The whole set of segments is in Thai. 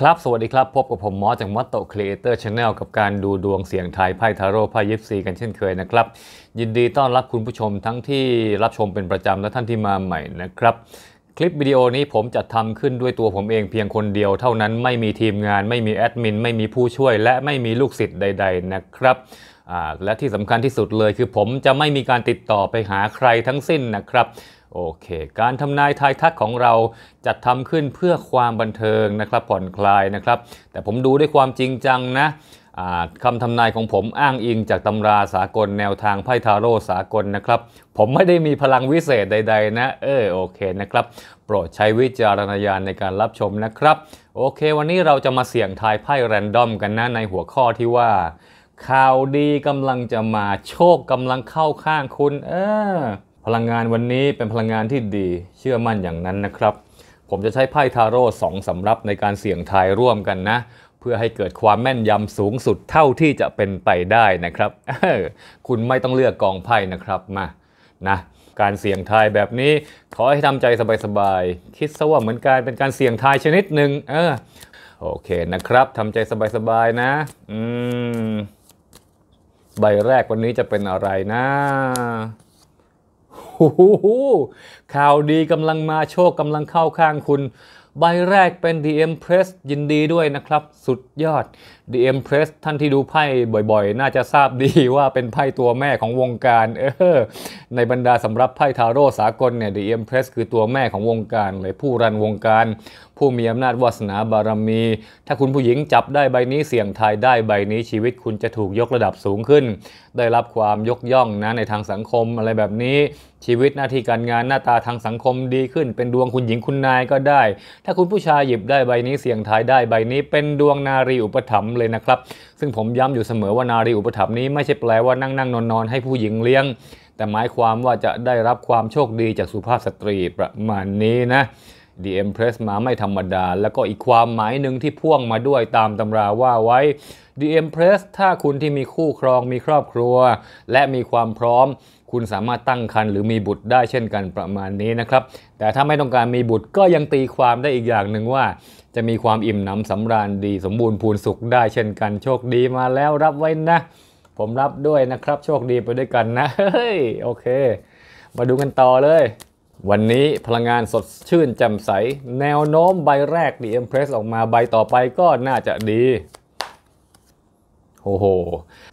ครับสวัสดีครับ พบกับผมมอสจากมอสโตครีเอเตอร์ชาแนลกับการดูดวงเสียงไทยไพ่ทาโร่ไพ่ยิปซีกันเช่นเคยนะครับ ยินดีต้อนรับคุณผู้ชมทั้งที่รับชมเป็นประจำและท่านที่มาใหม่นะครับ คลิปวิดีโอนี้ผมจัดทำขึ้นด้วยตัวผมเองเพียงคนเดียว เท่านั้นไม่มีทีมงาน ไม่มีแอดมิน ไม่มีผู้ช่วย และไม่มีลูกศิษย์ใด ๆนะครับและที่สำคัญที่สุดเลยคือผมจะไม่มีการติดต่อไปหาใครทั้งสิ้นนะครับโอเค การทำนายทายทักของเราจัดทำขึ้นเพื่อความบันเทิงนะครับ ผ่อนคลายนะครับแต่ผมดูด้วยความจริงจังนะคำทำนายของผมอ้างอิงจากตำราสากลแนวทาง ไพ่ทาโร่สากลนะครับผมไม่ได้มีพลังวิเศษใดๆนะเออโอเคนะครับโปรดใช้วิจารณญาณในการรับชมนะครับ โอเค วันนี้เราจะมาเสี่ยงทายไพ่แรนดอมกันนะในหัวข้อที่ว่าข่าวดีกำลังจะมาโชคกำลังเข้าข้างคุณ เออพลังงานวันนี้เป็นพลังงานที่ดี เชื่อมั่นอย่างนั้นนะครับ ผมจะใช้ไพ่ทาโร่สองสำรับในการเสี่ยงทายร่วมกันนะ เพื่อให้เกิดความแม่นยำสูงสุดเท่าที่จะเป็นไปได้นะครับคุณไม่ต้องเลือกกองไพ่นะครับมา นะ การเสี่ยงทายแบบนี้ขอให้ทำใจสบายๆ คิดซะว่าเหมือนการเป็นการเสี่ยงทายชนิดหนึ่งเออโอเคนะครับทำใจสบายๆนะ อืม ใบแรกวันนี้จะเป็นอะไรนะข่าวดีกำลังมาโชคกำลังเข้าข้างคุณ ใบแรกเป็น DM Press ยินดีด้วยนะครับสุดยอด The Empress ท่านที่ดูไพ่บ่อย ๆ น่าจะทราบดีว่าเป็นไพ่ตัวแม่ของวงการ เออในบรรดาสำรับไพ่ทาโร่สากลเนี่ย The Empress คือตัวแม่ของวงการเลยผู้รันวงการ ผู้มีอำนาจวาสนาบารมี ถ้าคุณผู้หญิงจับได้ใบนี้เสี่ยงทายได้ใบนี้ ชีวิตคุณจะถูกยกระดับสูงขึ้น ได้รับความยกย่องนะในทางสังคม อะไรแบบนี้ชีวิตหน้าที่การงานหน้าตาทางสังคมดีขึ้น เป็นดวงคุณหญิงคุณนายก็ได้ ถ้าคุณผู้ชายหยิบได้ใบนี้เสี่ยงทายได้ใบนี้เป็นดวงนารีอุปถัมภเลยนะครับ ซึ่งผมย้ำอยู่เสมอว่านารีอุปถัมภ์นี้ไม่ใช่แปลว่านั่งนั่งนอนนอนให้ผู้หญิงเลี้ยง แต่หมายความว่าจะได้รับความโชคดีจากสุภาพสตรีประมาณนี้นะ The Empress มาไม่ธรรมดา แล้วก็อีกความหมายหนึ่งที่พ่วงมาด้วยตามตำราว่าไว้ The Empress ถ้าคุณที่มีคู่ครองมีครอบครัว และมีความพร้อม คุณสามารถตั้งครรภ์หรือมีบุตรได้เช่นกันประมาณนี้นะครับ แต่ถ้าไม่ต้องการมีบุตรก็ยังตีความได้อีกอย่างหนึ่งว่าจะมีความอิ่มหนำสำราญดี สมบูรณ์พูนสุขได้เช่นกันโชคดีมาแล้วรับไว้นะ ผมรับด้วยนะครับ โชคดีไปด้วยกันนะเฮ้ยโอเค มาดูกันต่อเลย วันนี้พลังงานสดชื่นแจ่มใส แนวโน้มใบแรกดีเอ็มเพรสออกมาใบต่อไปก็น่าจะดีโอ้โห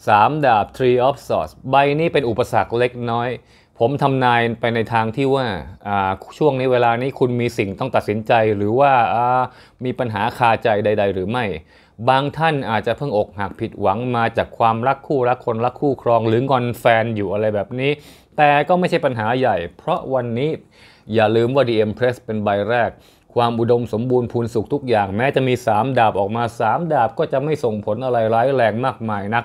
สามดาบทรีอ of Swords ใบนี้เป็นอุปสรรคเล็กน้อยผมทำนายไปในทางที่ว่าช่วงนี้เวลานี้คุณมีสิ่งต้องตัดสินใจหรือว่ามีปัญหาคาใจใดๆหรือไม่ บางท่านอาจจะเพิ่งอกหักผิดหวังมาจากความรักคู่รักคนรักคู่ครอง หรืองอนแฟนอยู่อะไรแบบนี้ แต่ก็ไม่ใช่ปัญหาใหญ่ เพราะวันนี้อย่าลืมว่า DM Press เป็นใบแรก ความอุดมสมบูรณ์พูนสุขทุกอย่างแม้จะมี3ดาบออกมา3 ดาบก็จะไม่ส่งผลอะไรร้ายแรงมากมายนัก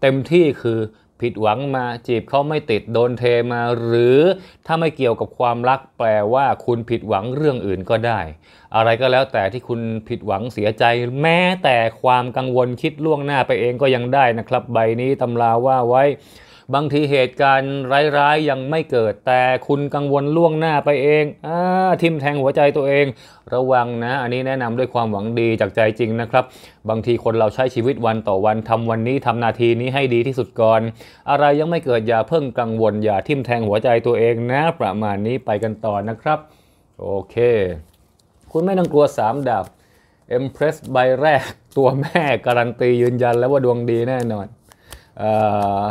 เต็มที่คือผิดหวังมาจีบเขาไม่ติดโดนเทมาหรือถ้าไม่เกี่ยวกับความรักแปลว่าคุณผิดหวังเรื่องอื่นก็ได้ อะไรก็แล้วแต่ที่คุณผิดหวังเสียใจแม้แต่ความกังวลคิดล่วงหน้าไปเองก็ยังได้นะครับใบนี้ตำราว่าไว้บางทีเหตุการณ์ร้ายๆยังไม่เกิด แต่คุณกังวลล่วงหน้าไปเองอทิมแทงหัวใจตัวเอง ระวังนะ อันนี้แนะนำด้วยความหวังดีจากใจจริงนะครับ บางทีคนเราใช้ชีวิตวันต่อวัน ทำวันนี้ทำนาทีนี้ให้ดีที่สุดก่อน อะไรยังไม่เกิดอย่าเพิ่งกังวล อย่าทิมแทงหัวใจตัวเองนะ ประมาณนี้ไปกันต่อนะครับ โอเค คุณไม่ต้องกลัว3ดาบ Empress ใบแรกตัวแม่การันตี ยืนยันแล้วว่าดวงดีแน่นอน เอ่อ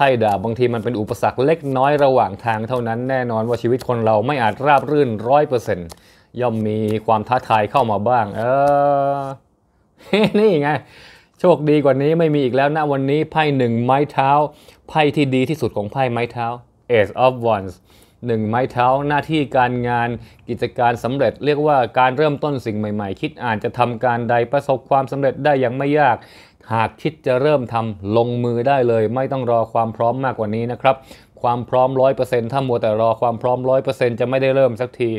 พ่ดาบบางทีมันเป็นอุปสรรคเล็กน้อยระหว่างทางเท่านั้นแน่นอนว่าชีวิตคนเราไม่อาจราบรื่นร้อยเปอร์เซ็นต์ย่อมมีความท้าทายเข้ามาบ้าง เออ นี่ไง โชคดีกว่านี้ไม่มีอีกแล้วนะวันนี้ไพ่หนึ่งไม้เท้าไพ่ที่ดีที่สุดของไพ่ไม้เท้า Ace of Wands หนึ่งไม้เท้า หน้าที่การงานกิจการสำเร็จ เรียกว่าการเริ่มต้นสิ่งใหม่ๆ คิดอ่านจะทำการใดประสบความสำเร็จได้อย่างไม่ยากหากคิดจะเริ่มทำลงมือได้เลย ไม่ต้องรอความพร้อมมากกว่านี้นะครับ ความพร้อม 100%ถ้ามัวแต่รอความพร้อม 100%จะไม่ได้เริ่มสักที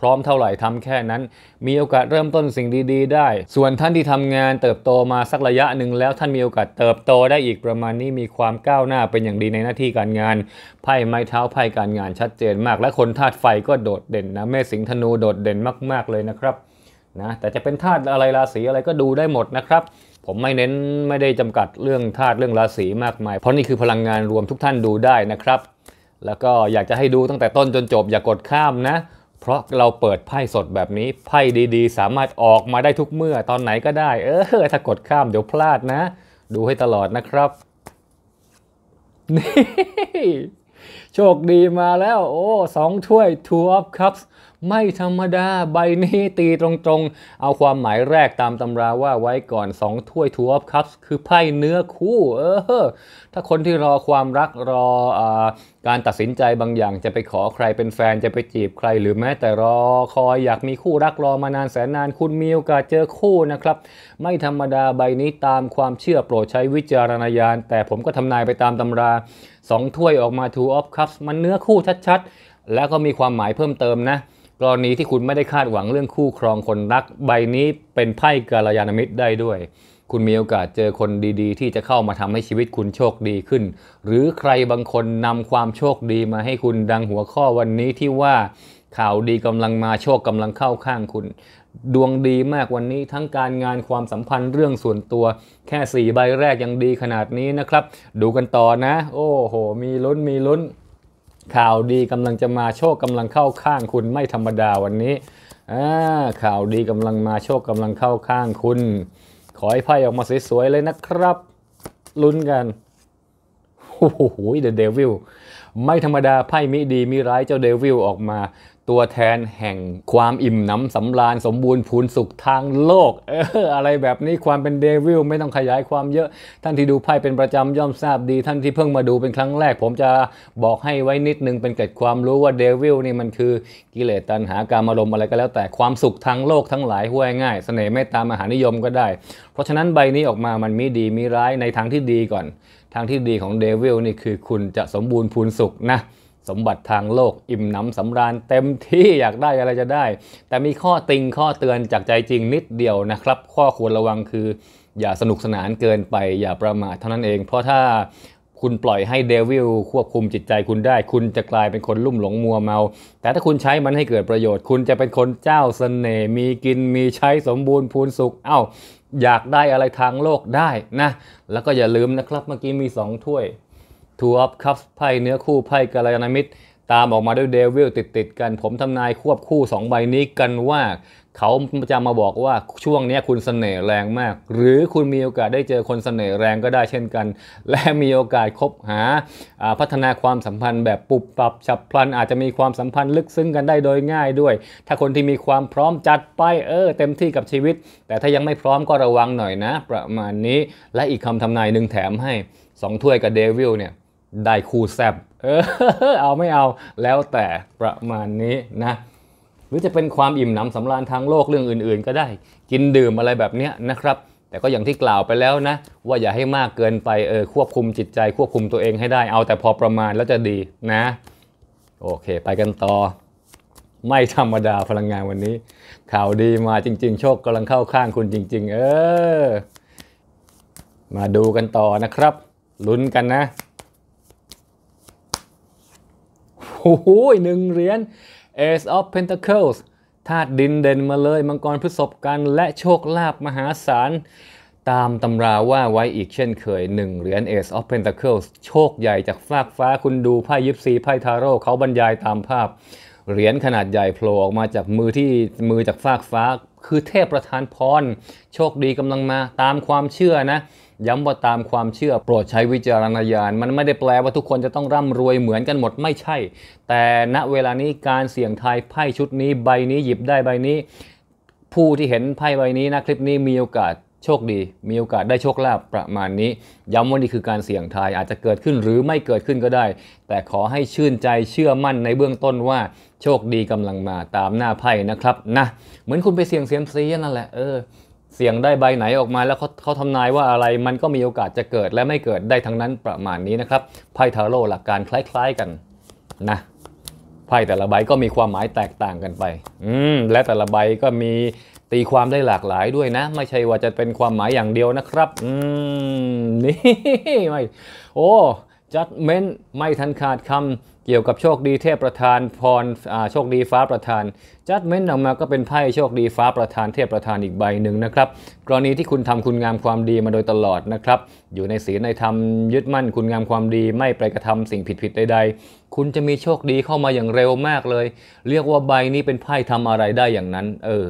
พร้อมเท่าไหร่ทำแค่นั้น มีโอกาสเริ่มต้นสิ่งดี ๆ ได้ ส่วนท่านที่ทำงานเติบโตมาสักระยะหนึ่งแล้วท่านมีโอกาสเติบโตได้อีกประมาณนี้มีความก้าวหน้าเป็นอย่างดีในหน้าที่การงานไพ่ไม้เท้าไพ่การงานชัดเจนมาก และคนธาตุไฟก็โดดเด่นนะเม่สิงธนูโดดเด่นมากๆเลยนะครับนะแต่จะเป็นธาตุอะไรราศีอะไรก็ดูได้หมดนะครับผมไม่เน้นไม่ได้จำกัดเรื่องธาตุเรื่องราศีมากมายเพราะนี่คือพลังงานรวมทุกท่านดูได้นะครับ แล้วก็อยากจะให้ดูตั้งแต่ต้นจนจบ อย่ากดข้ามนะ เพราะเราเปิดไพ่สดแบบนี้ ไพ่ดีๆ สามารถออกมาได้ทุกเมื่อตอนไหนก็ได้เออถ้ากดข้าม เดี๋ยวพลาดนะ ดูให้ตลอดนะครับ นี่โชคดีมาแล้วโอ้สองถ้วย Two of Cups ไม่ธรรมดา ใบนี้ตีตรงๆ เอาความหมายแรกตามตำราว่าไว้ก่อน 2 ถ้วย Two of Cups คือไพ่เนื้อคู่ เออ ถ้าคนที่รอความรักรออการตัดสินใจบางอย่าง จะไปขอใครเป็นแฟนจะไปจีบใครหรือแม้แต่รอคอยอยากมีคู่รักรอมานานแสนนานคุณมีโอกาสเจอคู่นะครับ ไม่ธรรมดาใบนี้ตามความเชื่อโปรดใช้วิจารณญาณแต่ผมก็ทำนายไปตามตำรา2 ถ้วยออกมา two of cups มันเนื้อคู่ชัดๆ แล้วก็มีความหมายเพิ่มเติมนะ กรณีที่คุณไม่ได้คาดหวังเรื่องคู่ครองคนรัก ใบนี้เป็นไพ่กาลยานมิตรได้ด้วย คุณมีโอกาสเจอคนดีๆ ที่จะเข้ามาทำให้ชีวิตคุณโชคดีขึ้น หรือใครบางคนนำความโชคดีมาให้คุณดังหัวข้อวันนี้ที่ว่า ข่าวดีกำลังมาโชคกำลังเข้าข้างคุณดวงดีมากวันนี้ทั้งการงานความสัมพันธ์เรื่องส่วนตัวแค่4ใบแรกยังดีขนาดนี้นะครับ ดูกันต่อนะ โอ้โห มีลุ้นมีลุ้น ข่าวดีกำลังจะมาโชคกำลังเข้าข้างคุณ ไม่ธรรมดาวันนี้ข่าวดีกำลังมาโชคกำลังเข้าข้างคุณ ขอให้ไพ่ออกมาสวย ๆ เลยนะครับลุ้นกันโอ้โหเดอะเดวิลไม่ธรรมดาไพ่มิดีมิร้ายเจ้าเดวิลออกมาตัวแทนแห่งความอิ่มหนำสำราญสมบูรณ์พูนสุขทางโลกเอออะไรแบบนี้ความเป็นเดวิลไม่ต้องขยายความเยอะ ท่านที่ดูไพ่เป็นประจำย่อมทราบดีท่านที่เพิ่งมาดูเป็นครั้งแรก ผมจะบอกให้ไว้นิดนึงเป็นเกิดความรู้ว่าเดวิลนี่มันคือกิเลสตัณหาการมารมอะไรก็แล้วแต่ความสุขทางโลกทั้งหลายห้วยง่ายสเสน่ห์ไม่ตามมหานิยมก็ได้ เพราะฉะนั้นใบนี้ออกมามันมีดีมีร้ายในทางที่ดีก่อนทางที่ดีของเดวิลนี่คือคุณจะสมบูรณ์พูนสุขนะสมบัติทางโลกอิ่มหนำสำราญเต็มที่อยากได้อะไรจะได้ แต่มีข้อติงข้อเตือนจากใจจริงนิดเดียวนะครับ ข้อควรระวังคืออย่าสนุกสนานเกินไป อย่าประมาทเท่านั้นเองเพราะถ้าคุณปล่อยให้เดวิลควบคุมจิตใจคุณได้ คุณจะกลายเป็นคนลุ่มหลงมัวเมา แต่ถ้าคุณใช้มันให้เกิดประโยชน์ คุณจะเป็นคนเจ้าสเสน่ห์มีกินมีใช้สมบูรณ์พูนสุขเอา้าอยากได้อะไรทางโลกได้นะ แล้วก็อย่าลืมนะครับเมื่อกี้มี2ถ้วย Two of Cups ไพ่เนื้อคู่ไพ่กาลยาณมิตรตามออกมาด้วยเดวิลติดติดกัน ผมทำนายควบคู่ 2 ใบนี้กันว่า เขาจะมาบอกว่าช่วงนี้คุณเสน่ห์แรงมาก หรือคุณมีโอกาสได้เจอคนเสน่ห์แรงก็ได้เช่นกัน และมีโอกาสคบหาพัฒนาความสัมพันธ์แบบปุบปับฉับพลัน อาจจะมีความสัมพันธ์ลึกซึ้งกันได้โดยง่ายด้วย ถ้าคนที่มีความพร้อมจัดไปเออเต็มที่กับชีวิต แต่ถ้ายังไม่พร้อมก็ระวังหน่อยนะ ประมาณนี้และอีกคำทำนายหนึ่งแถมให้สองถ้วยกับเดวิลเนี่ยได้คู่แซบเออเอาไม่เอาแล้วแต่ประมาณนี้นะ หรือจะเป็นความอิ่มหนำสำราญทางโลกเรื่องอื่นๆ ก็ได้ กินดื่มอะไรแบบนี้นะครับ แต่ก็อย่างที่กล่าวไปแล้วนะ ว่าอย่าให้มากเกินไปเออควบคุมจิตใจควบคุมตัวเองให้ได้เอาแต่พอประมาณแล้วจะดีนะ โอเค ไปกันต่อ ไม่ธรรมดาพลังงานวันนี้ ข่าวดีมาจริง ๆ โชคกำลังเข้าข้างคุณจริง ๆ เออมาดูกันต่อนะครับลุ้นกันนะโอ้โหหนึ่งเหรียญ Ace of Pentacles ธาตุดินเด่นมาเลย มังกรพฤษภกันและโชคลาภมหาศาล ตามตำราว่าไว้อีกเช่นเคยหนึ่งเหรียญ Ace of Pentacles โชคใหญ่จากฟากฟ้าคุณดูไพ่ยิปซีไพ่ทาโร่เขาบรรยายตามภาพ เหรียญขนาดใหญ่โผล่ออกมาจากมือที่มือจากฟากฟ้าคือเทพประธานพรโชคดีกำลังมาตามความเชื่อนะย้ำว่าตามความเชื่อโปรดใช้วิจารณญาณมันไม่ได้แปลว่าทุกคนจะต้องร่ำรวยเหมือนกันหมดไม่ใช่ แต่ณเวลานี้การเสี่ยงทายไพ่ชุดนี้ใบนี้หยิบได้ใบนี้ ผู้ที่เห็นไพ่ใบนี้นะคลิปนี้มีโอกาสโชคดีมีโอกาสได้โชคลาภประมาณนี้ ย้ำว่านี่คือการเสี่ยงทายอาจจะเกิดขึ้นหรือไม่เกิดขึ้นก็ได้ แต่ขอให้ชื่นใจเชื่อมั่นในเบื้องต้นว่าโชคดีกำลังมาตามหน้าไพ่นะครับนะเหมือนคุณไปเสี่ยงเซียมซีนั่นแหละเออเสียงได้ใบไหนออกมาแล้วเขาเขาทำนายว่าอะไรมันก็มีโอกาสจะเกิดและไม่เกิดได้ทั้งนั้นประมาณนี้นะครับไพ่ทาโร่หลักการคล้ายๆกันนะไพ่แต่ละใบก็มีความหมายแตกต่างกันไปอืมและแต่ละใบก็มีตีความได้หลากหลายด้วยนะ ไม่ใช่ว่าจะเป็นความหมายอย่างเดียวนะครับ อืมนี่ไม่โอ้จัดเม้นไม่ทันขาดคำเกี่ยวกับโชคดีเทพประธานพรโชคดีฟ้าประธาน จัดเม้นออกมาก็เป็นไพ่โชคดีฟ้าประธานเทพประธานอีกใบหนึ่งนะครับ กรณีที่คุณทำคุณงามความดีมาโดยตลอดนะครับ อยู่ในศีลในธรรมยึดมั่นคุณงามความดีไม่ไปกระทำสิ่งผิดๆใดๆ คุณจะมีโชคดีเข้ามาอย่างเร็วมากเลย เรียกว่าใบนี้เป็นไพ่ทำอะไรได้อย่างนั้น เออ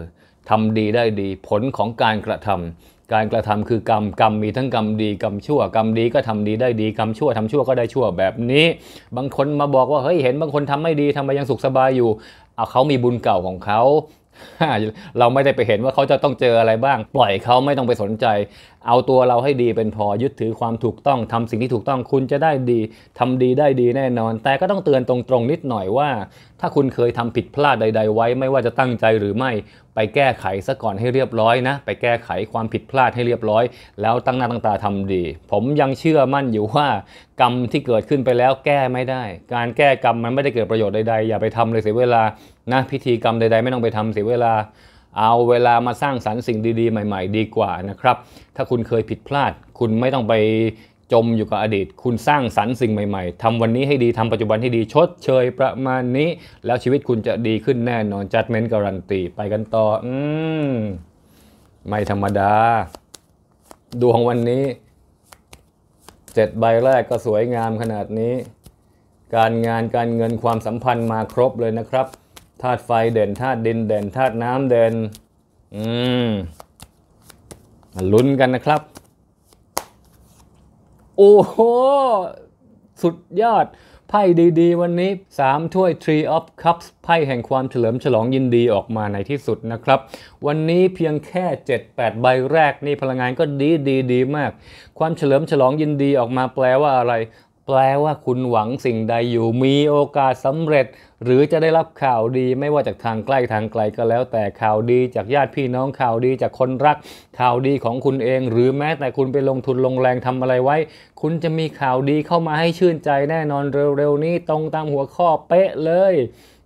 ทำดีได้ดี ผลของการกระทำการกระทำคือกรรมกรรมมีทั้งกรรมดีกรรม ชั่วกรรมดีก็ทำดีได้ดี กรรมชั่ว ทำชั่วก็ได้ชั่วแบบนี้ บางคนมาบอกว่าเฮ้ยเห็นบางคนทำไม่ดีทำไมยังสุขสบายอยู่เอาเขามีบุญเก่าของเขาเราไม่ได้ไปเห็นว่าเขาจะต้องเจออะไรบ้าง ปล่อยเขาไม่ต้องไปสนใจ เอาตัวเราให้ดีเป็นพอยึดถือความถูกต้อง ทำสิ่งที่ถูกต้องคุณจะได้ดี ทำดีได้ดีแน่นอน แต่ก็ต้องเตือนตรงๆนิดหน่อยว่า ถ้าคุณเคยทำผิดพลาดใด ๆ ไว้ไม่ว่าจะตั้งใจหรือไม่ไปแก้ไขซะก่อนให้เรียบร้อยนะ ไปแก้ไขความผิดพลาดให้เรียบร้อย แล้วตั้งหน้าตั้งตาทำดี ผมยังเชื่อมั่นอยู่ว่ากรรมที่เกิดขึ้นไปแล้วแก้ไม่ได้ การแก้กรรมมันไม่ได้เกิดประโยชน์ใดๆ อย่าไปทำเลยเสียเวลานะพิธีกรรมใดๆ ไม่ต้องไปทำเสียเวลา เอาเวลามาสร้างสรรค์สิ่งดีๆใหม่ ๆ ดีกว่านะครับ ถ้าคุณเคยผิดพลาด คุณไม่ต้องไปจมอยู่กับอดีต คุณสร้างสรรค์สิ่งใหม่ ๆ ทำวันนี้ให้ดีทำปัจจุบันให้ดี ชดเชยประมาณนี้ แล้วชีวิตคุณจะดีขึ้นแน่นอน จัดเมนต์การันตี ไปกันต่อ อืม ไม่ธรรมดา ดวงวันนี้ เจ็ดใบแรกก็สวยงามขนาดนี้ การงานการเงินความสัมพันธ์มาครบเลยนะครับ ธาตุไฟเด่น ธาตุดินเด่น ธาตุน้ำเด่น อืมลุ้นกันนะครับโอ้โหสุดยอด ไพ่ดี ๆ วันนี้ 3 ถ้วย Tree of Cups ไพ่แห่งความเฉลิมฉลองยินดีออกมาในที่สุดนะครับ วันนี้เพียงแค่ 7-8 ใบแรกนี่พลังงานก็ดีดีดีมาก ความเฉลิมฉลองยินดีออกมาแปลว่าอะไรแปลว่าคุณหวังสิ่งใดอยู่มีโอกาสสำเร็จหรือจะได้รับข่าวดีไม่ว่าจากทางใกล้ทางไกลก็แล้ว แต่ข่าวดีจากญาติพี่น้องข่าวดีจากคนรักข่าวดีของคุณเอง หรือแม้แต่คุณไปลงทุนลงแรงทำอะไรไว้ คุณจะมีข่าวดีเข้ามาให้ชื่นใจแน่นอนเร็วๆนี้ ตรงตามหัวข้อเป๊ะเลย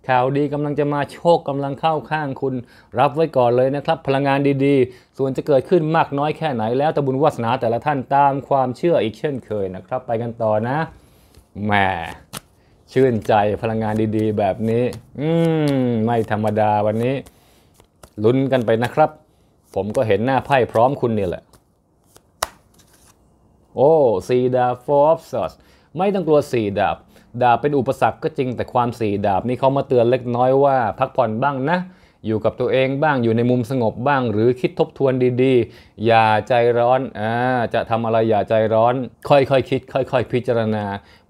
ข่าวดีกำลังจะมาโชคกำลังเข้าข้างคุณรับไว้ก่อนเลยนะครับ พลังงานดีๆส่วนจะเกิดขึ้นมากน้อยแค่ไหนแล้วแต่บุญวาสนาแต่ละท่านตามความเชื่ออีกเช่นเคยนะครับ ไปกันต่อนะแหมชื่นใจพลังงานดีๆ แบบนี้ อืมไม่ธรรมดาวันนี้ลุ้นกันไปนะครับ ผมก็เห็นหน้าไพ่พร้อมคุณนี่แหละโอ้สีดาฟอฟซอสไม่ต้องกลัวสีดาบดาบเป็นอุปสรรคก็จริงแต่ความสี่ดาบนี้เขามาเตือนเล็กน้อยว่าพักผ่อนบ้างนะ อยู่กับตัวเองบ้างอยู่ในมุมสงบบ้าง หรือคิดทบทวนดีๆ อย่าใจร้อนอ่าจะทำอะไรอย่าใจร้อนค่อยๆคคิดค่อย ๆ พิจารณา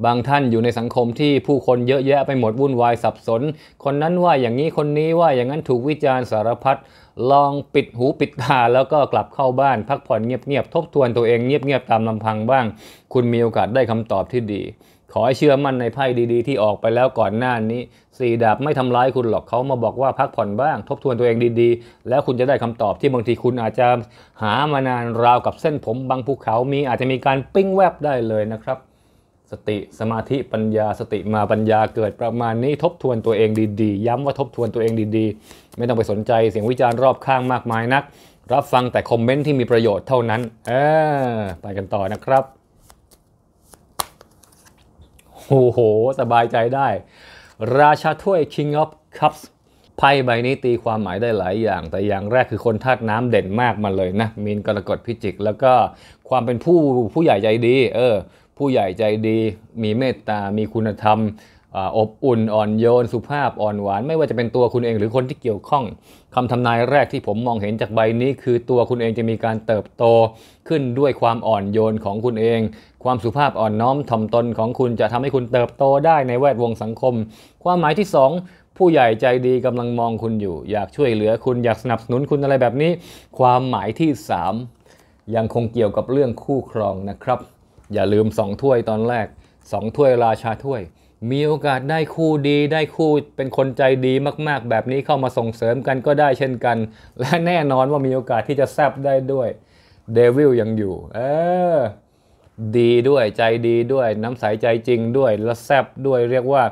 บางท่านอยู่ในสังคมที่ผู้คนเยอะแยะไปหมดวุ่นวายสับสน คนนั้นว่าอย่างนี้คนนี้ว่าอย่างนั้นถูกวิจารณ์สารพัดลองปิดหูปิดตาแล้วก็กลับเข้าบ้าน พักผ่อนเงียบๆทบทวนตัวเองเงียบๆตามลำพังบ้าง คุณมีโอกาสได้คำตอบที่ดีขอให้เชื่อมั่นในไพ่ดีๆ ที่ออกไปแล้วก่อนหน้านี้สี่ดาบไม่ทำร้ายคุณหรอกเขามาบอกว่าพักผ่อนบ้าง ทบทวนตัวเองดีๆ แล้วคุณจะได้คำตอบที่บางทีคุณอาจจะหามานานราวกับเส้นผมบางภูเขามีอาจจะมีการปิ้งแวบได้เลยนะครับ สติสมาธิปัญญาสติมาปัญญาเกิดประมาณนี้ทบทวนตัวเองดี ๆ ย้ำว่าทบทวนตัวเองดีๆ ไม่ต้องไปสนใจ เสียงวิจารณ์รอบข้างมากมายนัก รับฟังแต่คอมเมนต์ที่มีประโยชน์เท่านั้น เออไปกันต่อนะครับโอ้โห สบายใจได้ ราชาถ้วย King of Cups ไพ่ใบนี้ตีความหมายได้หลายอย่าง แต่อย่างแรกคือคนธาตุน้ำเด่นมากมาเลยนะ มีนกรกฎพิจิกแล้วก็ความเป็นผู้ผู้ใหญ่ใจดีเออผู้ใหญ่ใจดี มีเมตตามีคุณธรรมอบอุ่นอ่อนโยนสุภาพอ่อนหวาน ไม่ว่าจะเป็นตัวคุณเอง หรือคนที่เกี่ยวข้อง คำทำนายแรกที่ผมมองเห็นจากใบนี้ คือตัวคุณเองจะมีการเติบโตขึ้นด้วยความอ่อนโยนของคุณเอง ความสุภาพอ่อนน้อมถ่อมตนของคุณจะทำให้คุณเติบโตได้ในแวดวงสังคม ความหมายที่ 2 ผู้ใหญ่ใจดีกำลังมองคุณอยู่ อยากช่วยเหลือคุณอยากสนับสนุนคุณอะไรแบบนี้ ความหมายที่ 3 ยังคงเกี่ยวกับเรื่องคู่ครองนะครับ อย่าลืมสองถ้วยตอนแรกสองถ้วยราชาถ้วยมีโอกาสได้คู่ดีได้คู่เป็นคนใจดีมากๆ แบบนี้เข้ามาส่งเสริมกันก็ได้เช่นกัน และแน่นอนว่ามีโอกาสที่จะแซบได้ด้วยเดวิลยังอยู่เออดีด้วยใจดีด้วยน้ำใสใจจริงด้วยและแซบด้วยเรียกว่า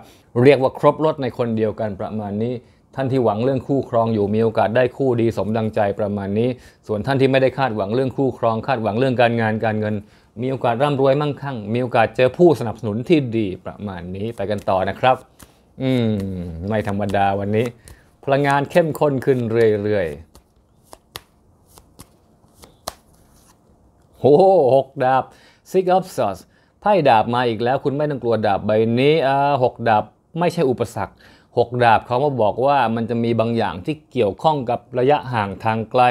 เรียกว่าครบรถในคนเดียวกันประมาณนี้ ท่านที่หวังเรื่องคู่ครองอยู่มีโอกาสได้คู่ดีสมดังใจประมาณนี้ ส่วนท่านที่ไม่ได้คาดหวังเรื่องคู่ครองคาดหวังเรื่องการงานการเงินมีโอกาสร่ำรวยมั่งคั่งมีโอกาสเจอผู้สนับสนุนที่ดีประมาณนี้ ไปกันต่อนะครับ อืม ไม่ธรรมดาวันนี้ พลังงานเข้มข้นขึ้นเรื่อยๆโอ้หกดาบ Six of Swords ไพ่ดาบมาอีกแล้วคุณไม่ต้องกลัวดาบใบนี้อ่าหกดาบไม่ใช่อุปสรรคหกดาบเขามาบอกว่ามันจะมีบางอย่างที่เกี่ยวข้องกับระยะห่างทางไกล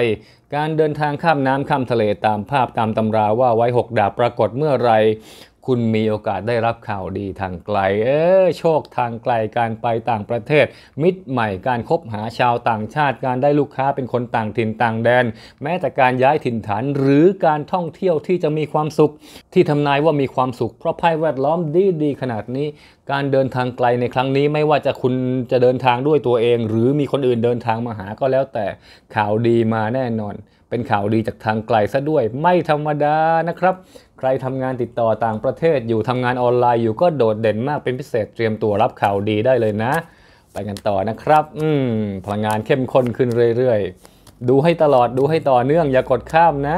การเดินทางข้ามน้ำข้ามทะเลตามภาพตามตำราว่าไว้หกดาบปรากฏเมื่อไรคุณมีโอกาสได้รับข่าวดีทางไกล เออโชคทางไกลการไปต่างประเทศ มิตรใหม่การคบหาชาวต่างชาติการได้ลูกค้าเป็นคนต่างถิ่นต่างแดน แม้แต่การย้ายถิ่นฐานหรือการท่องเที่ยวที่จะมีความสุข ที่ทำนายว่ามีความสุขเพราะภัยแวดล้อมดีดีขนาดนี้ การเดินทางไกลในครั้งนี้ไม่ว่าจะคุณจะเดินทางด้วยตัวเอง หรือมีคนอื่นเดินทางมาหาก็แล้ว แต่ข่าวดีมาแน่นอน เป็นข่าวดีจากทางไกลซะด้วยไม่ธรรมดานะครับใครทำงานติดต่อต่างประเทศอยู่ทำงานออนไลน์อยู่ก็โดดเด่นมากเป็นพิเศษเตรียมตัวรับข่าวดีได้เลยนะ ไปกันต่อนะครับ อืมพลังงานเข้มข้นขึ้นเรื่อยๆ ดูให้ตลอดดูให้ต่อเนื่องอย่ากดข้ามนะ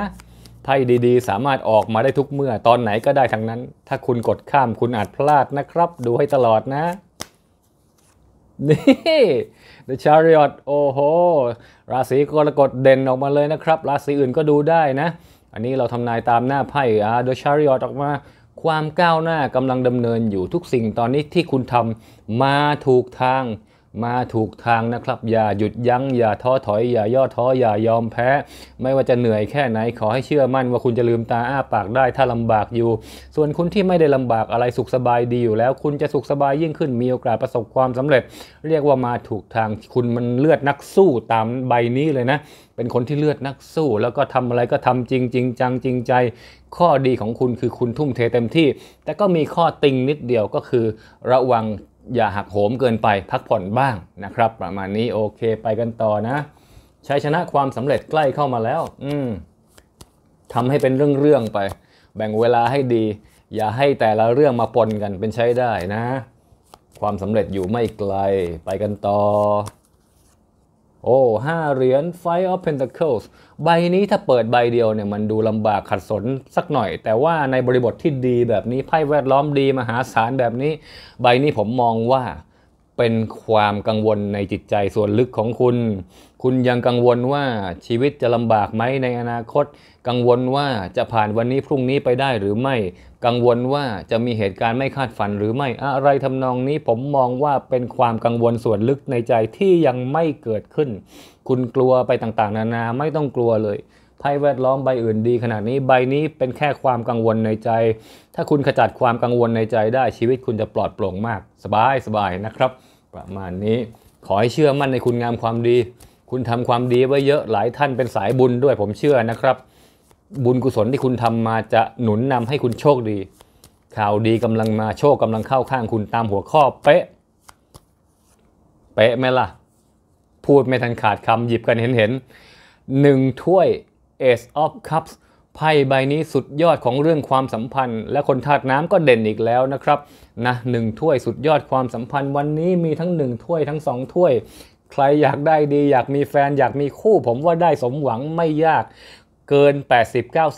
ไพ่ดีๆสามารถออกมาได้ทุกเมื่อตอนไหนก็ได้ทั้งนั้น ถ้าคุณกดข้ามคุณอาจพลาดนะครับ ดูให้ตลอดนะ นี่ The Chariot โอ้โหราศีกรกฎเด่นออกมาเลยนะครับ ราศีอื่นก็ดูได้นะอันนี้เราทำนายตามหน้าไพ่อาโดยชาริออตออกมา ความก้าวหน้ากำลังดำเนินอยู่ทุกสิ่งตอนนี้ที่คุณทำมาถูกทางมาถูกทางนะครับอย่าหยุดยัง้ง อย่าท้อถอยอย่าย่อท้ออย่ายอมแพ้ไม่ว่าจะเหนื่อยแค่ไหน ขอให้เชื่อมั่นว่าคุณจะลืมตาอ้าปากได้ถ้าลำบากอยู่ ส่วนคุณที่ไม่ได้ลำบากอะไรสุขสบายดีอยู่แล้ว คุณจะสุขสบายยิ่งขึ้นมีโอกาสประสบความสำเร็จ เรียกว่ามาถูกทางคุณมันเลือดนักสู้ตามใบนี้เลยนะ เป็นคนที่เลือดนักสู้ แล้วก็ทำอะไรก็ทำจริงจริงจังจริงใจข้อดีของคุณคือคุณทุ่มเทเต็มที่ แต่ก็มีข้อติงนิดเดียวก็คือระวังอย่าหักโหมเกินไปพักผ่อนบ้างนะครับประมาณนี้โอเค ไปกันต่อนะชัยชนะความสำเร็จใกล้เข้ามาแล้ว อืมทำให้เป็นเรื่องๆไป แบ่งเวลาให้ดี อย่าให้แต่ละเรื่องมาปนกันเป็นใช้ได้นะ ความสำเร็จอยู่ไม่ไกล ไปกันต่อโอ้ห้าเหรียญ Five of Pentacles ใบนี้ถ้าเปิดใบเดียวเนี่ยมันดูลำบากขัดสนสักหน่อย แต่ว่าในบริบทที่ดีแบบนี้ไพ่แวดล้อมดีมหาศาลแบบนี้ ใบนี้ผมมองว่าเป็นความกังวลในจิตใจส่วนลึกของคุณคุณยังกังวลว่าชีวิตจะลำบากไหมในอนาคต กังวลว่าจะผ่านวันนี้พรุ่งนี้ไปได้หรือไม่กังวลว่าจะมีเหตุการณ์ไม่คาดฝัน หรือไม่อะไรทำนองนี้ ผมมองว่าเป็นความกังวลส่วนลึกในใจที่ยังไม่เกิดขึ้น คุณกลัวไปต่างๆ นานาไม่ต้องกลัวเลยไพ่แวดล้อมใบอื่นดีขนาดนี้ใบนี้เป็นแค่ความกังวลในใจ ถ้าคุณขจัดความกังวลในใจได้ชีวิตคุณจะปลอดโปร่งมาก สบายสบายนะครับ ประมาณนี้ ขอให้เชื่อมั่นในคุณงามความดีคุณทำความดีไว้เยอะหลายท่านเป็นสายบุญด้วยผมเชื่อนะครับ บุญกุศลที่คุณทำมาจะหนุนนำให้คุณโชคดี ข่าวดีกำลังมาโชคกำลังเข้าข้างคุณตามหัวข้อเป๊ะ เป๊ะไหมล่ะ พูดไม่ทันขาดคำหยิบกันเห็นเห็นหนึ่งถ้วย Ace of Cups ไพ่ใบนี้สุดยอดของเรื่องความสัมพันธ์ และคนธาตุน้ำก็เด่นอีกแล้วนะครับนะหนึ่งถ้วยสุดยอดความสัมพันธ์วันนี้มีทั้งหนึ่งถ้วยทั้งสองถ้วยใครอยากได้ดีอยากมีแฟนอยากมีคู่ผมว่าได้สมหวังไม่ยากเกิน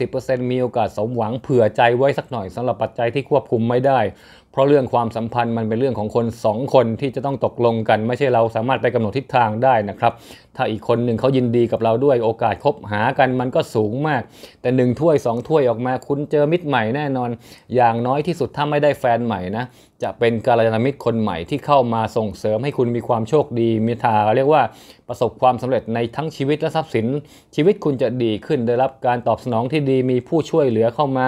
80-90%มีโอกาสสมหวัง เผื่อใจไว้สักหน่อยสำหรับปัจจัยที่ควบคุมไม่ได้ เพราะเรื่องความสัมพันธ์มันเป็นเรื่องของคนสองคนที่จะต้องตกลงกันไม่ใช่เราสามารถไปกำหนดทิศทางได้นะครับ ถ้าอีกคนหนึ่งเขายินดีกับเราด้วยโอกาสคบหากันมันก็สูงมาก แต่หนึ่งถ้วยสองถ้วยออกมาคุณเจอมิตรใหม่แน่นอน อย่างน้อยที่สุดถ้าไม่ได้แฟนใหม่นะจะเป็นการยานมิตรคนใหม่ที่เข้ามาส่งเสริมให้คุณมีความโชคดีมีทา เรียกว่าประสบความสำเร็จในทั้งชีวิตและทรัพย์สิน ชีวิตคุณจะดีขึ้นได้รับ การตอบสนองที่ดีมีผู้ช่วยเหลือเข้ามา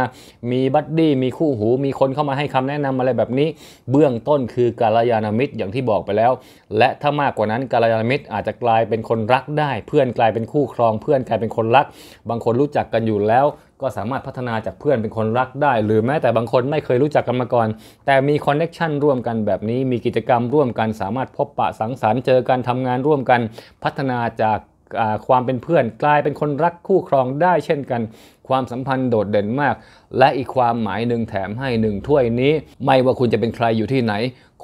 มีบัดดี้มีคู่หู มีคนเข้ามาให้คำแนะนำอะไรแบบนี้เบื้องต้นคือการยานมิตรอย่างที่บอกไปแล้ว และถ้ามากกว่านั้นการยานมิตรอาจจะกลายเป็นคนรักได้ เพื่อนกลายเป็นคู่ครอง เพื่อนกลายเป็นคนรัก บางคนรู้จักกันอยู่แล้วก็สามารถพัฒนาจากเพื่อนเป็นคนรักได้ หรือแม้แต่บางคนไม่เคยรู้จักกันมาก่อน แต่มีคอนเน็ชันร่วมกันแบบนี้ มีกิจกรรมร่วมกัน สามารถพบปะสังสรรค์เจอกันทำงานร่วมกัน พัฒนาจากความเป็นเพื่อนกลายเป็นคนรักคู่ครองได้เช่นกัน ความสัมพันธ์โดดเด่นมาก และอีกความหมายหนึ่งแถมให้หนึ่งถ้วยนี้ ไม่ว่าคุณจะเป็นใครอยู่ที่ไหน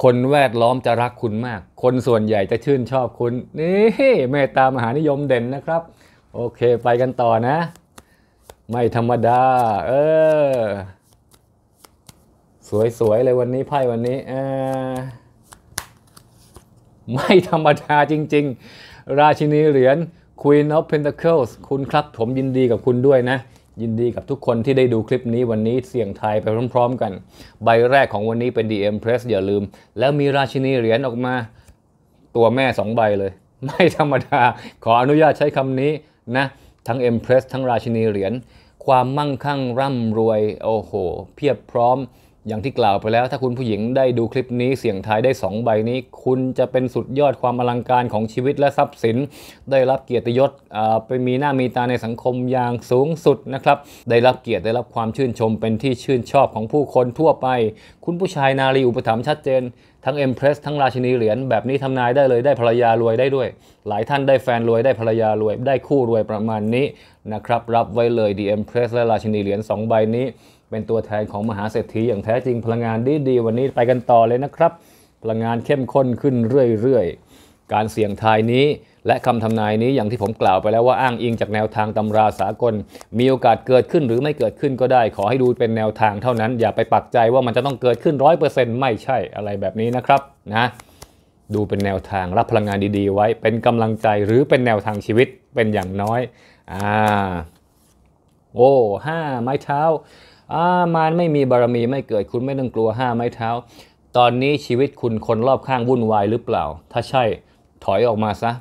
คนแวดล้อมจะรักคุณมาก คนส่วนใหญ่จะชื่นชอบคุณนี่เมตตามหานิยมเด่นนะครับ โอเค ไปกันต่อนะไม่ธรรมดา เออ สวย ๆ เลยวันนี้ไพ่วันนี้อไม่ธรรมดา จริง ๆ ราชินีเหรียญ Queen of Pentacles คุณครับผมยินดีกับคุณด้วยนะ ยินดีกับทุกคนที่ได้ดูคลิปนี้วันนี้เสี่ยงทายไปพร้อม ๆ กัน ใบแรกของวันนี้เป็น The Empress อย่าลืม แล้วมีราชินีเหรียญออกมา ตัวแม่สองใบเลย ไม่ธรรมดา ขออนุญาตใช้คำนี้นะทั้งเอ็มเพรสทั้งราชินีเหรียญความมั่งคั่งร่ำรวยโอ้โห เพียบพร้อม อย่างที่กล่าวไปแล้ว ถ้าคุณผู้หญิงได้ดูคลิปนี้เสียงทายได้ 2 ใบนี้ คุณจะเป็นสุดยอดความอลังการของชีวิตและทรัพย์สิน ได้รับเกียรติยศไปมีหน้ามีตาในสังคมอย่างสูงสุดนะครับได้รับเกียรติได้รับความชื่นชมเป็นที่ชื่นชอบของผู้คนทั่วไป คุณผู้ชายนารีอุปถัมภ์ชัดเจนทั้งเอ็มเพรสทั้งราชินีเหรียญแบบนี้ ทำนายได้เลยได้ภรรยารวยได้ด้วย หลายท่านได้แฟนรวยได้ภรรยารวยได้คู่รวยประมาณนี้นะครับรับไว้เลยดีเอ็มเพรสและราชินีเหรียญ2ใบนี้เป็นตัวแทนของมหาเศรษฐีอย่างแท้จริงพลังงานดีดีวันนี้ไปกันต่อเลยนะครับ พลังงานเข้มข้นขึ้นเรื่อยๆ การเสี่ยงทายนี้และคำทำนายนี้อย่างที่ผมกล่าวไปแล้วว่าอ้างอิงจากแนวทางตำราสากล มีโอกาสเกิดขึ้นหรือไม่เกิดขึ้นก็ได้ ขอให้ดูเป็นแนวทาง เท่านั้น อย่าไปปักใจว่ามันจะต้องเกิดขึ้นร้อนต์ไม่ใช่อะไรแบบนี้นะครับ นะ ดูเป็นแนวทางรับพลังงานดีๆ ไว้ เป็นกำลังใจหรือเป็นแนวทางชีวิตเป็นอย่างน้อย อ่าโอ้ห้าไม้เท้าอ่ามานไม่มีบารมีไม่เกิดคุณไม่ต้องกลัวห้าไม้เท้า ตอนนี้ชีวิตคุณคนรอบข้างวุ่นวายหรือเปล่า ถ้าใช่ ถอยออกมาซะ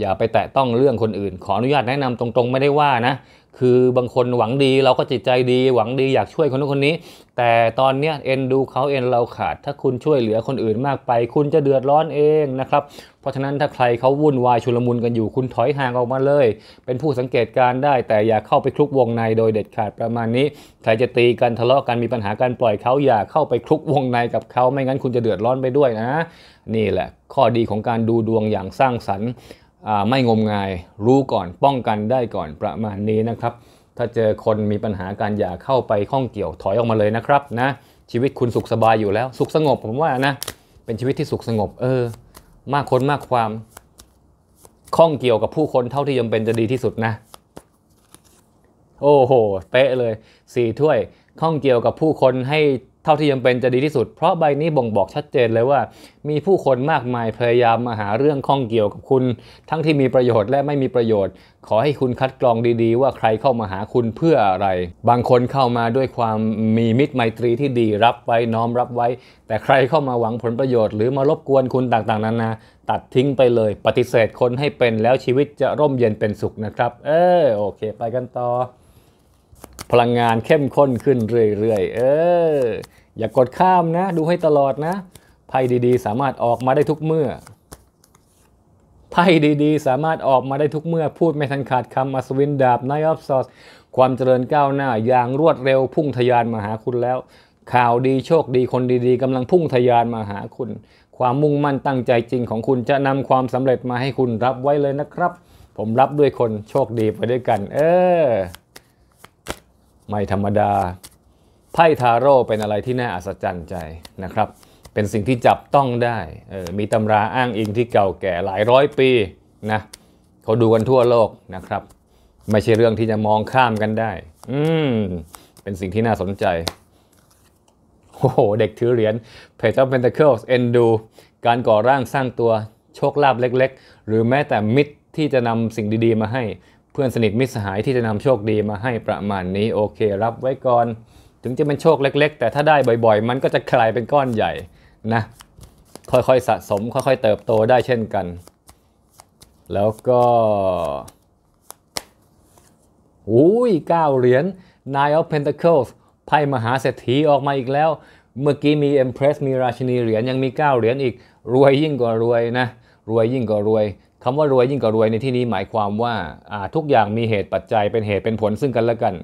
อย่าไปแตะต้องเรื่องคนอื่น ขออนุญาตแนะนำตรง ๆ ไม่ได้ว่านะ คือบางคนหวังดีเราก็จิตใจดี หวังดีอยากช่วยคนนู้นคนนี้ แต่ตอนเนี้ยเอ็นดูเขาเอ็นเราขาดถ้าคุณช่วยเหลือคนอื่นมากไป คุณจะเดือดร้อนเองนะครับเพราะฉะนั้นถ้าใครเขาวุ่นวายชุลมุนกันอยู่คุณถอยห่างออกมาเลย เป็นผู้สังเกตการได้แต่อย่าเข้าไปคลุกวงในโดยเด็ดขาดประมาณนี้ใครจะตีกันทะเลาะกันมีปัญหาการปล่อยเขาอย่าเข้าไปคลุกวงในกับเขาไม่งั้นคุณจะเดือดร้อนไปด้วยนะ นี่แหละข้อดีของการดูดวงอย่างสร้างสรรค์ไม่งมงาย รู้ก่อน ป้องกันได้ก่อนประมาณนี้นะครับ ถ้าเจอคนมีปัญหาการอย่าเข้าไปข้องเกี่ยวถอยออกมาเลยนะครับนะชีวิตคุณสุขสบายอยู่แล้ว สุขสงบผมว่านะ เป็นชีวิตที่สุขสงบ เออ มากคนมากความข้องเกี่ยวกับผู้คนเท่าที่ยังเป็นจะดีที่สุดนะโอ้โห เป๊ะเลย สี่ถ้วย ข้องเกี่ยวกับผู้คนให้เท่าที่ยังเป็นจะดีที่สุด เพราะใบนี้บ่งบอกชัดเจนเลยว่า มีผู้คนมากมายพยายามมาหาเรื่องข้องเกี่ยวกับคุณ ทั้งที่มีประโยชน์และไม่มีประโยชน์ ขอให้คุณคัดกรองดีๆ ว่าใครเข้ามาหาคุณเพื่ออะไร บางคนเข้ามาด้วยความมีมิตรไมตรีที่ดีรับไว้น้อมรับไว้ แต่ใครเข้ามาหวังผลประโยชน์หรือมารบกวนคุณต่างๆนานาตัดทิ้งไปเลย ปฏิเสธคนให้เป็นแล้วชีวิตจะร่มเย็นเป็นสุขนะครับ เออโอเค ไปกันต่อพลังงานเข้มข้นขึ้นเรื่อยๆ เออ อย่ากกดข้ามนะ ดูให้ตลอดนะไพ่ดี ๆ สามารถออกมาได้ทุกเมื่อไพ่ดี ๆ สามารถออกมาได้ทุกเมื่อ พูดไม่ทันขาดคำมาสวินดาบไนออฟซอสความเจริญก้าวหน้า อย่างรวดเร็วพุ่งทยานมาหาคุณแล้ว ข่าวดีโชคดีคนดี ๆกำลังพุ่งทยานมาหาคุณ ความมุ่งมั่นตั้งใจจริงของคุณจะนำความสำเร็จมาให้คุณรับไว้เลยนะครับ ผมรับด้วยคนโชคดีไปด้วยกัน เออไม่ธรรมดาไพ่ทาโร่เป็นอะไรที่น่าอัศจรรย์ใจนะครับ เป็นสิ่งที่จับต้องได้ออมีตำราอ้างอิงที่เก่าแก่หลายร้อยปีนะเขาดูกันทั่วโลกนะครับ ไม่ใช่เรื่องที่จะมองข้ามกันได้อืมเป็นสิ่งที่น่าสนใจโอ้โหเด็กถือเหรียญ Page of Pentacles เอ็นดู การก่อร่างสร้างตัวโชคลาภเล็ก ๆ หรือแม้แต่มิตรที่จะนำสิ่งดี ๆ มาให้พื่อนสนิทมิสหายที่จะนำโชคดีมาให้ประมาณนี้ โอเครับไว้ก่อนถึงจะเป็นโชคเล็กๆ แต่ถ้าได้บ่อยๆ มันก็จะกลายเป็นก้อนใหญ่ นะ ค่อย ๆ สะสม ค่อยๆเติบโตได้เช่นกัน แล้วก็อุ้ยเก้าเหรียญ Nine of Pentacles ไพ่มหาเศรษฐีออกมาอีกแล้ว เมื่อกี้มี Empress มีราชินีเหรียญ ยังมี 9 เหรียญอีกรวยยิ่งกว่ารวยนะรวยยิ่งกว่ารวยคำว่ารวยยิ่งกว่ารวยในที่นี้หมายความว่าทุกอย่างมีเหตุปัจจัยเป็นเหตุเป็นผลซึ่งกันและกัน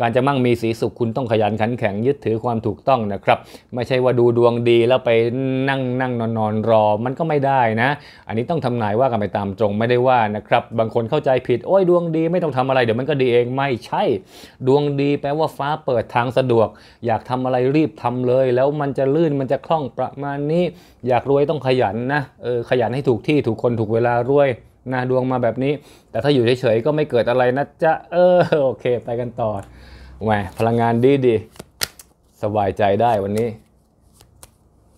การจะมั่งมีสีสุขคุณต้องขยันขันแข็งยึดถือความถูกต้องนะครับ ไม่ใช่ว่าดูดวงดีแล้วไปนั่งนั่งนอนนอนรอมันก็ไม่ได้นะ อันนี้ต้องทำนายว่า กันไปตามตรง ไม่ได้ว่านะครับ บางคนเข้าใจผิด โอ้ยดวงดีไม่ต้องทำอะไรเดี๋ยวมันก็ดีเองไม่ใช่ ดวงดีแปลว่าฟ้าเปิดทางสะดวก อยากทำอะไรรีบทำเลย แล้วมันจะลื่นมันจะคล่องประมาณนี้ อยากรวยต้องขยันนะเออขยันให้ถูกที่ถูกคนถูกเวลารวยหน้าดวงมาแบบนี้ แต่ถ้าอยู่เฉยๆก็ไม่เกิดอะไรนะจ๊ะ เออ โอเค ไปกันต่อแหมพลังงานดีดีสบายใจได้วันนี้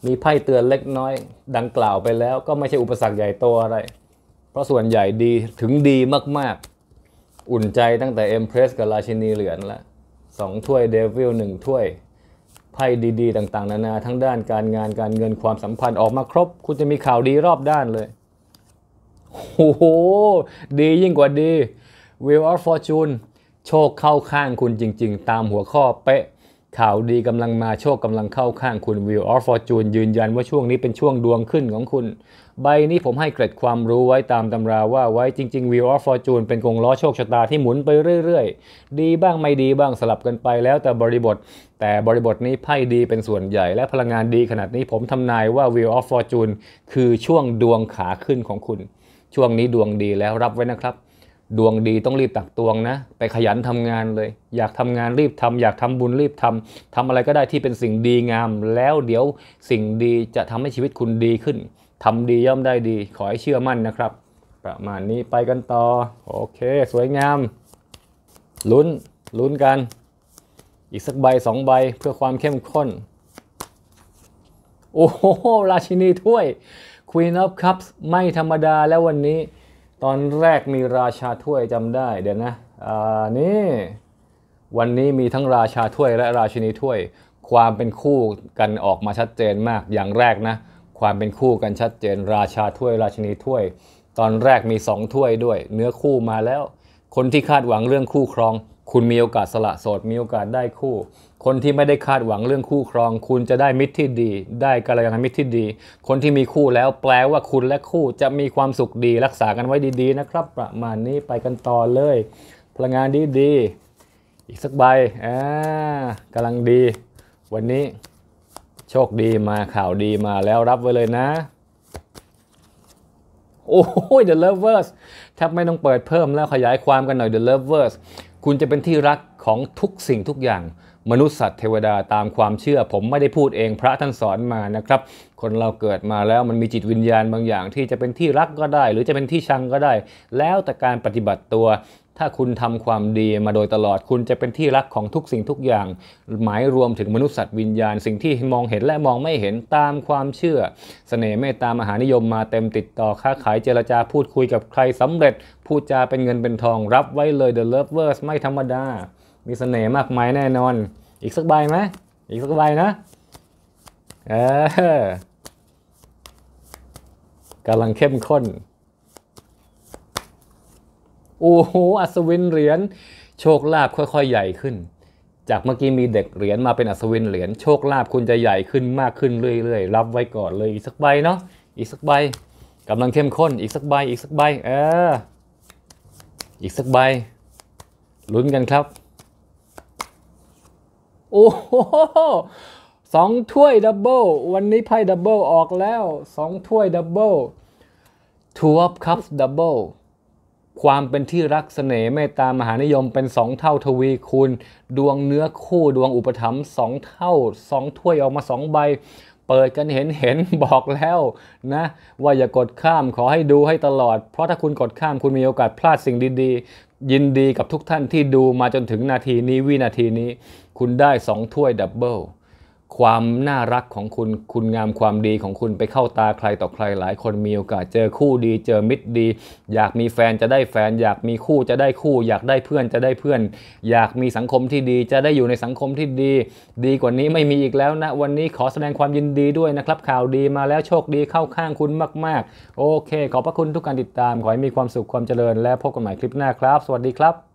มีไพ่เตือนเล็กน้อย ดังกล่าวไปแล้วก็ไม่ใช่อุปสรรคใหญ่โตอะไร เพราะส่วนใหญ่ดีถึงดีมาก ๆ อุ่นใจตั้งแต่เอ็มเพรสกับราชินีเหรียญละสองถ้วยเดวิลหนึ่งถ้วย ไพ่ดีๆ ต่างๆนานาทั้งด้านการงานการเงินความสัมพันธ์ออกมาครบ คุณจะมีข่าวดีรอบด้านเลยโอ้โห ดียิ่งกว่าดี Wheel of Fortune โชคเข้าข้างคุณจริงๆ ตามหัวข้อเป๊ะ ข่าวดีกำลังมาโชคกำลังเข้าข้างคุณ Wheel of Fortune ยืนยันว่าช่วงนี้เป็นช่วงดวงขึ้นของคุณ ใบนี้ผมให้เกร็ดความรู้ไว้ตามตำราว่าไว้จริง ๆ Wheel of Fortune เป็นกงล้อโชคชะตาที่หมุนไปเรื่อยๆ ดีบ้างไม่ดีบ้างสลับกันไปแล้วแต่บริบท แต่บริบทนี้ไพ่ดีเป็นส่วนใหญ่ และพลังงานดีขนาดนี้ผมทำนายว่า Wheel of Fortune คือช่วงดวงขาขึ้นของคุณช่วงนี้ดวงดีแล้วรับไว้นะครับดวงดีต้องรีบตักตวงนะ ไปขยันทำงานเลย อยากทำงานรีบทำอยากทำบุญรีบทำ ทำอะไรก็ได้ที่เป็นสิ่งดีงาม แล้วเดี๋ยวสิ่งดีจะทำให้ชีวิตคุณดีขึ้น ทำดีย่อมได้ดีขอให้เชื่อมั่นนะครับ ประมาณนี้ไปกันต่อโอเคสวยงามลุ้นลุ้นกัน อีกสักใบสองใบเพื่อความเข้มข้น โอ้โหราชินีถ้วย Queen of Cups ไม่ธรรมดาแล้ววันนี้ตอนแรกมีราชาถ้วยจำได้เดี๋ยวนะอ่านี่วันนี้มีทั้งราชาถ้วยและราชินีถ้วย ความเป็นคู่กันออกมาชัดเจนมากอย่างแรกนะ ความเป็นคู่กันชัดเจน ราชาถ้วยราชินีถ้วย ตอนแรกมีสองถ้วยด้วย เนื้อคู่มาแล้ว คนที่คาดหวังเรื่องคู่ครองคุณมีโอกาสสละโสดมีโอกาสได้คู่ คนที่ไม่ได้คาดหวังเรื่องคู่ครอง คุณจะได้มิตรที่ดี ได้กัลยาณมิตรที่ดี คนที่มีคู่แล้วแปลว่าคุณและคู่จะมีความสุขดี รักษากันไว้ดีๆนะครับ ประมาณนี้ไปกันต่อเลย พลังงานดีๆ อีกสักใบ อ่ากำลังดี วันนี้ โชคดีมาข่าวดีมาแล้วรับไว้เลยนะ โอ้ย The Lovers แทบไม่ต้องเปิดเพิ่มแล้วขยายความกันหน่อย The Lovers คุณจะเป็นที่รักของทุกสิ่งทุกอย่าง มนุษย์สัตว์เทวดาตามความเชื่อผมไม่ได้พูดเองพระท่านสอนมานะครับ คนเราเกิดมาแล้วมันมีจิตวิญญาณบางอย่างที่จะเป็นที่รักก็ได้ หรือจะเป็นที่ชังก็ได้ แล้วแต่การปฏิบัติตัวถ้าคุณทำความดีมาโดยตลอดคุณจะเป็นที่รักของทุกสิ่งทุกอย่าง หมายรวมถึงมนุษย์สัตว์วิญญาณ สิ่งที่มองเห็นและมองไม่เห็นตามความเชื่อสเสน่ห์เมตตามหานิยมมาเต็มติดต่อค้าขายเจรจาพูดคุยกับใครสำเร็จ พูดจาเป็นเงินเป็นทอง รับไว้เลย The Lovers ไม่ธรรมดา มีสเสน่ห์มากมายแน่นอน อีกสักใบไหมอีกสักใบนะเออกำลังเข้มข้นโอ้โหอัศวินเหรียญโชคลาภค่อยๆ ใหญ่ขึ้น จากเมื่อกี้มีเด็กเหรียญมาเป็นอัศวินเหรียญโชคลาภคุณจะใหญ่ขึ้นมากขึ้นเรื่อยๆรับไว้ก่อนเลยอีกสักใบเนาะอีกสักใบกำลังเข้มข้นอีกสักใบ อีกสักใบเอออีกสักใบลุ้นกันครับ โอ้โหสองถ้วยดับเบิลวันนี้ไพ่ดับเบิลออกแล้วสองถ้วยดับเบิลทูอร์คัพดับเบิลความเป็นที่รักเสน่ห์เมตตามหานิยมเป็นสองเท่าทวีคูณดวงเนื้อคู่ดวงอุปถัมภ์สองเท่าสองถ้วยออกมาสองใบ เปิดกันเห็นเห็นบอกแล้วนะ ว่าอย่ากดข้ามขอให้ดูให้ตลอด เพราะถ้าคุณกดข้ามคุณมีโอกาสพลาดสิ่งดีๆ ยินดีกับทุกท่านที่ดูมาจนถึงนาทีนี้วินาทีนี้ คุณได้สองถ้วยดับเบิลความน่ารักของคุณ คุณงามความดีของคุณไปเข้าตาใครต่อใคร หลายคนมีโอกาสเจอคู่ดี เจอมิตรดี อยากมีแฟนจะได้แฟน อยากมีคู่จะได้คู่ อยากได้เพื่อนจะได้เพื่อน อยากมีสังคมที่ดี จะได้อยู่ในสังคมที่ดี ดีกว่านี้ไม่มีอีกแล้วนะ วันนี้ขอแสดงความยินดีด้วยนะครับ ข่าวดีมาแล้วโชคดีเข้าข้างคุณมากๆ โอเค ขอบพระคุณทุกการติดตาม ขอให้มีความสุขความเจริญ และพบกันใหม่คลิปหน้าครับ สวัสดีครับ